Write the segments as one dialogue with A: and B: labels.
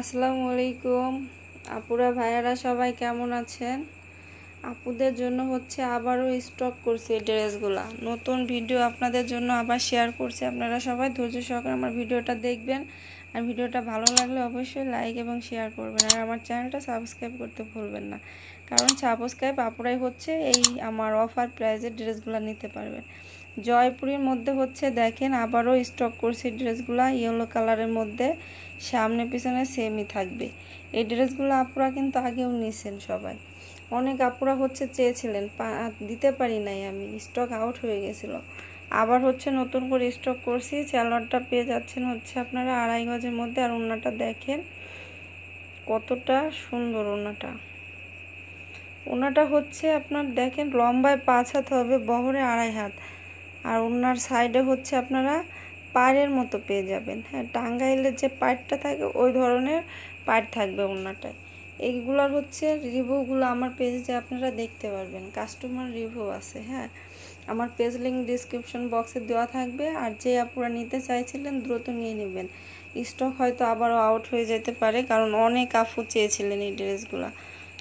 A: আসসালামু আলাইকুম আপুরা ভাইয়ারা সবাই কেমন আছেন আপুদের জন্য হচ্ছে আবারও স্টক করছে এই ড্রেসগুলো নতুন ভিডিও আপনাদের জন্য আবার শেয়ার করছে আপনারা সবাই ধৈর্য সহকারে আমার ভিডিওটা দেখবেন আর ভিডিওটা ভালো লাগলে অবশ্যই লাইক এবং শেয়ার করবেন আর আমার চ্যানেলটা সাবস্ক্রাইব করতে ভুলবেন না কারণ সাবস্ক্রাইব আপুরাই হচ্ছে এই আমার অফার প্রাইজের ড্রেসগুলো নিতে পারবেন জয়পুরীর মধ্যে হচ্ছে দেখেন আবারও স্টক করছি ড্রেসগুলো ইয়েলো কালারের মধ্যে সামনে পিছনে সেমই থাকবে এই ড্রেসগুলো আপুরা কিন্তু আগেও নিয়েছেন সবাই অনেক আপুরা হচ্ছে চেয়েছিলেন দিতে পারি নাই আমি স্টক আউট হয়ে গেছিল আবার হচ্ছে নতুন করে স্টক করছি স্যালোয়ারটা পেয়ে যাচ্ছেন হচ্ছে আপনারা আড়াই গজের মধ্যে আর ওনাটা দেখেন কতটা সুন্দর ওনাটা ওনাটা হচ্ছে আপনার দেখেন লম্বায় পাঁচ হাত হবে বহরে আড়াই হাত আর ওনার সাইডে হচ্ছে আপনারা পায়ের মতো পেয়ে যাবেন হ্যাঁ টাঙ্গাইলের যে পায়েরটা থাকে ওই ধরনের পায়ের থাকবে ওনাটায় এইগুলোর হচ্ছে রিভিউগুলো আমার পেজে আপনারা দেখতে পারবেন কাস্টমার রিভিউ আছে হ্যাঁ আমার পেজ লিঙ্ক ডিসক্রিপশন বক্সে দেওয়া থাকবে আর যে আপনারা নিতে চাইছিলেন দ্রুত নিয়ে নেবেন স্টক হয়তো আবারও আউট হয়ে যেতে পারে কারণ অনেক আফু চেয়েছিলেন এই ড্রেসগুলো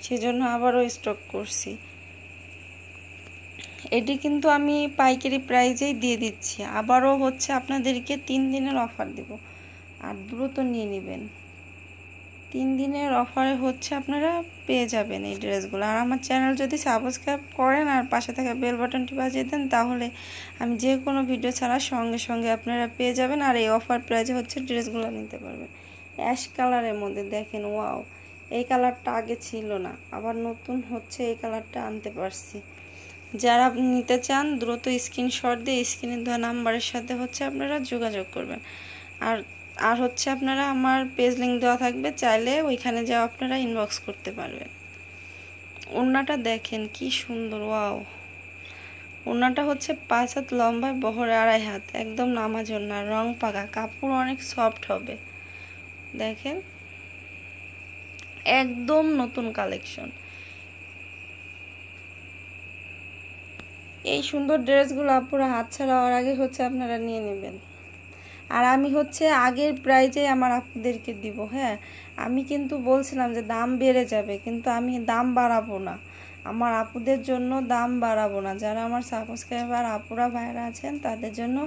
A: সেজন্য আবারও স্টক করছি এটি কিন্তু আমি পাইকারি প্রাইজেই দিয়ে দিচ্ছি আবারও হচ্ছে আপনাদেরকে তিন দিনের অফার দেব আর দ্রুত নিয়ে নেবেন তিন দিনের অফারে হচ্ছে আপনারা পেয়ে যাবেন এই ড্রেসগুলো আর আমার চ্যানেল যদি সাবস্ক্রাইব করেন আর পাশে থাকা বেল বাটনটি বাজিয়ে দেন তাহলে আমি যে কোনো ভিডিও ছাড়া সঙ্গে সঙ্গে আপনারা পেয়ে যাবেন আর এই অফার প্রাইজে হচ্ছে ড্রেসগুলো নিতে পারবেন অ্যাশ কালারের মধ্যে দেখেন ওয়াও এই কালারটা আগে ছিল না আবার নতুন হচ্ছে এই কালারটা আনতে পারছি যারা নিতে চান দ্রুত স্ক্রিনশট দিয়ে স্ক্রিনে দেওয়া নাম্বারের সাথে হচ্ছে আপনারা যোগাযোগ করবেন আর আর হচ্ছে আপনারা আমার পেজ লিঙ্ক দেওয়া থাকবে চাইলে ওইখানে যাও আপনারা ইনবক্স করতে পারবেন ওড়নাটা দেখেন কি সুন্দর ওয়াও ওড়নাটা হচ্ছে পাঁচ হাত লম্বায় বহরে আড়াই হাত একদম নামাজ ওড়না রং পাকা কাপড় অনেক সফট হবে দেখেন একদম নতুন কালেকশন এই সুন্দর ড্রেসগুলো আপুরা ছাড়া হওয়ার আগে হচ্ছে আপনারা নিয়ে নেবেন আর আমি হচ্ছে আগের প্রাইজে আমার আপনাদেরকে দিব হ্যাঁ আমি কিন্তু বলছিলাম যে দাম বেড়ে যাবে কিন্তু আমি দাম বাড়াবো না আমার আপুদের জন্য দাম বাড়াবো না যারা আমার সাবস্ক্রাইবার আপুরা ভাইরা আছেন তাদের জন্য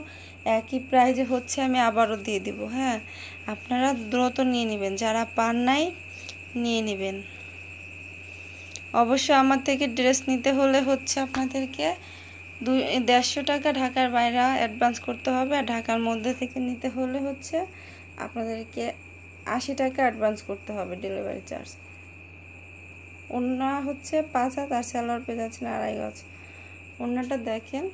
A: একই প্রাইজে হচ্ছে আমি আবারও দিয়ে দিব হ্যাঁ আপনারা দ্রুত নিয়ে নেবেন যারা পান নাই নিয়ে নেবেন অবশ্য আমার থেকে ড্রেস নিতে হলে হচ্ছে আপনাদেরকে দুই দেড়শো টাকা ঢাকার বাইরে অ্যাডভান্স করতে হবে আর ঢাকার মধ্যে থেকে নিতে হলে হচ্ছে আপনাদেরকে আশি টাকা অ্যাডভান্স করতে হবে ডেলিভারি চার্জ ওনা হচ্ছে পাঁচ হাত আর স্যালোয়ার পেয়ে যাচ্ছেন আড়াই গজ অন্যটা দেখেন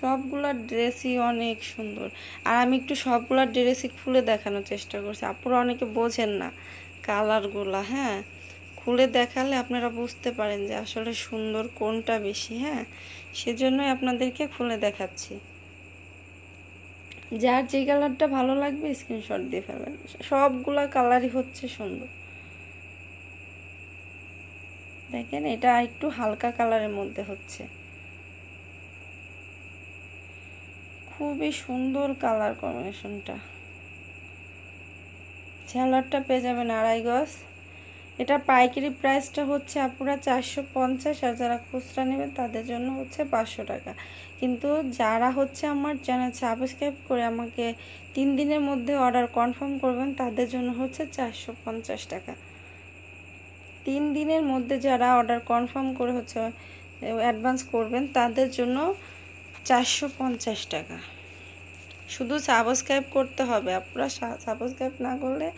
A: সবগুলা ড্রেসই অনেক সুন্দর আর আমি একটু সবগুলা ড্রেসই খুলে দেখানোর চেষ্টা করছি আপুরা অনেকে বোঝেন না কালারগুলা হ্যাঁ খুলে দেখালে আপনারা বুঝতে পারেন যে আসলে সুন্দর কোনটা বেশি হ্যাঁ সেজন্যই আপনাদেরকে খুলে দেখাচ্ছি যার যে কালারটা ভালো লাগবে স্ক্রিনশট দিয়ে ফেলবেন সবগুলা কালারই হচ্ছে সুন্দর দেখেন এটা একটু হালকা কালারের মধ্যে হচ্ছে খুবই সুন্দর কালার কম্বিনেশনটা ঝালারটা পেয়ে যাবেন আড়াই গজ এটা পাইকারি প্রাইসটা হচ্ছে আপনারা চারশো পঞ্চাশ আর যারা খুচরা নেবেন তাদের জন্য হচ্ছে পাঁচশো টাকা কিন্তু যারা হচ্ছে আমার চ্যানেল সাবস্ক্রাইব করে আমাকে তিন দিনের মধ্যে অর্ডার কনফার্ম করবেন তাদের জন্য হচ্ছে চারশো পঞ্চাশ টাকা তিন দিনের মধ্যে যারা অর্ডার কনফার্ম করে হচ্ছে অ্যাডভান্স করবেন তাদের জন্য চারশো পঞ্চাশ টাকা শুধু সাবস্ক্রাইব করতে হবে আপনারা সাবস্ক্রাইব না করলে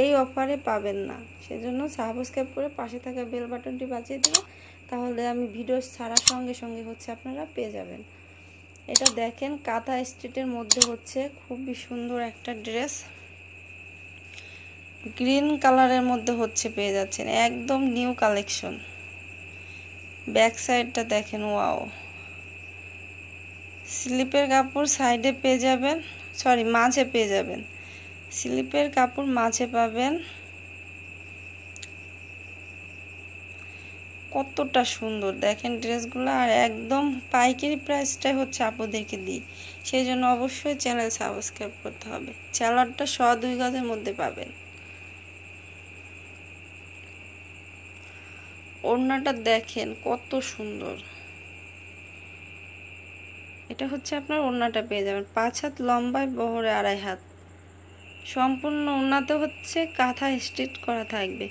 A: এই অফারে পাবেন না সেজন্য সাবস্ক্রাইব করে পাশে থাকা বেল বাটনটি বাজিয়ে দেবেন তাহলে আমি ভিডিও ছাড়ার সঙ্গে সঙ্গে হচ্ছে আপনারা পেয়ে যাবেন এটা দেখেন কাঁথা স্ট্রিটের মধ্যে হচ্ছে খুবই সুন্দর একটা ড্রেস গ্রিন কালারের মধ্যে হচ্ছে পেয়ে যাচ্ছেন একদম নিউ কালেকশন ব্যাক সাইডটা দেখেন ওয়াও স্লিপের কাপড় সাইডে পেয়ে যাবেন সরি মাঝে পেয়ে যাবেন স্লিপের কাপড় মাঝে পাবেন কতটা সুন্দর দেখেন ড্রেসগুলো আর একদম পাইকারি প্রাইসটাই হচ্ছে আপুদেরকে দিই সেই জন্য অবশ্যই চ্যানেল সাবস্ক্রাইব করতে হবে স্যালাডটা স দুই গজের মধ্যে পাবেন ওড়নাটা দেখেন কত সুন্দর এটা হচ্ছে আপনার ওড়নাটা পেয়ে যাবেন পাঁচ হাত লম্বায় বহরে আড়াই হাত সম্পূর্ণ উন্নত হচ্ছে কাঁথা স্টিচ করা থাকবে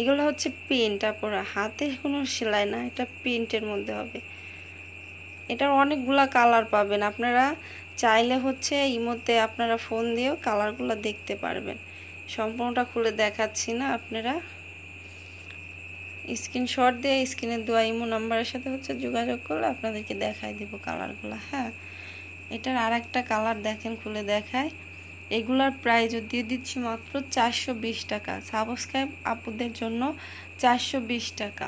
A: এগুলো হচ্ছে প্রিন্ট আপনারা হাতে কোনো সেলাই না এটা প্রিন্টের মধ্যে হবে এটার অনেকগুলা কালার পাবেন আপনারা চাইলে হচ্ছে এই মধ্যে আপনারা ফোন দিয়েও কালারগুলো দেখতে পারবেন সম্পূর্ণটা খুলে দেখাচ্ছি না আপনারা স্ক্রিনশট দিয়ে স্ক্রিনের দোয়া ইমো নাম্বারের সাথে হচ্ছে যোগাযোগ করলে আপনাদেরকে দেখাই দেবো কালারগুলো হ্যাঁ এটার আর একটা কালার দেখেন খুলে দেখায় এগুলার প্রায় দিয়ে দিচ্ছি মাত্র চারশো বিশ টাকা সাবস্ক্রাইব আপুদের জন্য চারশো বিশ টাকা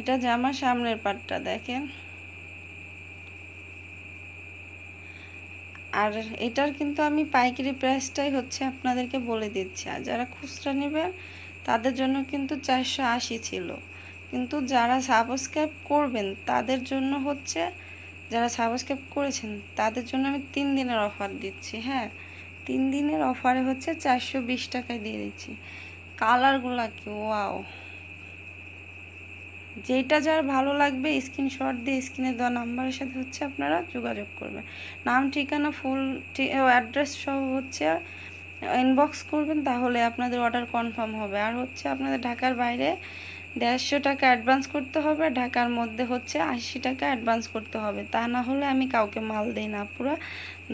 A: এটা জামা সামনের পাটটা দেখেন আর এটার কিন্তু আমি পাইকারি প্রাইসটাই হচ্ছে আপনাদেরকে বলে দিচ্ছি আর যারা খুচরা নেবে তাদের জন্য কিন্তু চারশো আশি ছিল কিন্তু যারা সাবস্ক্রাইব করবেন তাদের জন্য হচ্ছে যারা সাবস্ক্রাইব করেছেন তাদের জন্য আমি তিন দিনের অফার দিচ্ছি হ্যাঁ তিন দিনের অফারে হচ্ছে চারশো বিশ টাকায় দিয়ে দিচ্ছি কালারগুলো কি ওয়াও যেটা যার ভালো লাগবে স্ক্রিনশট দিয়ে স্ক্রিনে দেওয়া নাম্বারের সাথে হচ্ছে আপনারা যোগাযোগ করবেন নাম ঠিকানা ফুল অ্যাড্রেস সব হচ্ছে ইনবক্স করবেন তাহলে আপনাদের অর্ডার কনফার্ম হবে আর হচ্ছে আপনাদের ঢাকার বাইরে দেড়শো টাকা অ্যাডভান্স করতে হবে ঢাকার মধ্যে হচ্ছে আশি টাকা অ্যাডভান্স করতে হবে তা না হলে আমি কাউকে মাল দিই না পুরা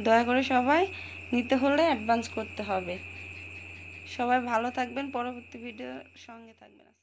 A: দয়া করে সবাই নিতে হলে অ্যাডভান্স করতে হবে সবাই ভালো থাকবেন পরবর্তী ভিডিও সঙ্গে থাকবেন